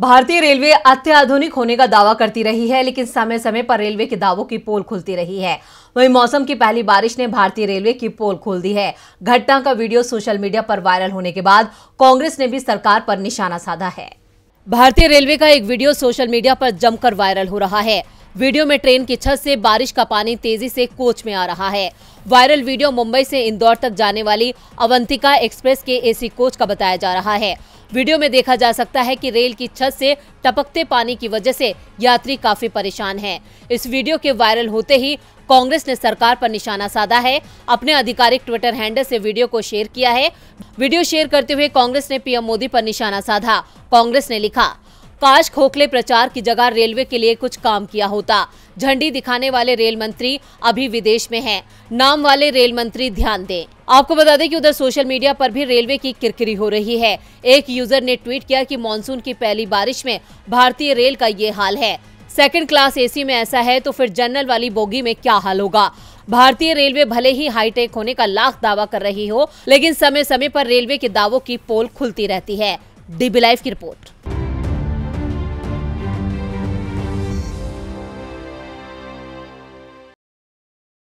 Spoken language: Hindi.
भारतीय रेलवे अत्याधुनिक होने का दावा करती रही है लेकिन समय समय पर रेलवे के दावों की पोल खुलती रही है वहीं मौसम की पहली बारिश ने भारतीय रेलवे की पोल खोल दी है घटना का वीडियो सोशल मीडिया पर वायरल होने के बाद कांग्रेस ने भी सरकार पर निशाना साधा है भारतीय रेलवे का एक वीडियो सोशल मीडिया पर जमकर वायरल हो रहा है वीडियो में ट्रेन की छत से बारिश का पानी तेजी से कोच में आ रहा है वायरल वीडियो मुंबई से इंदौर तक जाने वाली अवंतिका एक्सप्रेस के एसी कोच का बताया जा रहा है वीडियो में देखा जा सकता है कि रेल की छत से टपकते पानी की वजह से यात्री काफी परेशान हैं। इस वीडियो के वायरल होते ही कांग्रेस ने सरकार पर निशाना साधा है अपने आधिकारिक ट्विटर हैंडल से वीडियो को शेयर किया है वीडियो शेयर करते हुए कांग्रेस ने पीएम मोदी पर निशाना साधा कांग्रेस ने लिखा काश खोखले प्रचार की जगह रेलवे के लिए कुछ काम किया होता झंडी दिखाने वाले रेल मंत्री अभी विदेश में हैं नाम वाले रेल मंत्री ध्यान दें आपको बता दें कि उधर सोशल मीडिया पर भी रेलवे की किरकिरी हो रही है एक यूजर ने ट्वीट किया कि मानसून की पहली बारिश में भारतीय रेल का ये हाल है सेकेंड क्लास ए में ऐसा है तो फिर जनरल वाली बोगी में क्या हाल होगा भारतीय रेलवे भले ही हाईटेक होने का लाख दावा कर रही हो लेकिन समय समय पर रेलवे के दावों की पोल खुलती रहती है डीबी लाइव की रिपोर्ट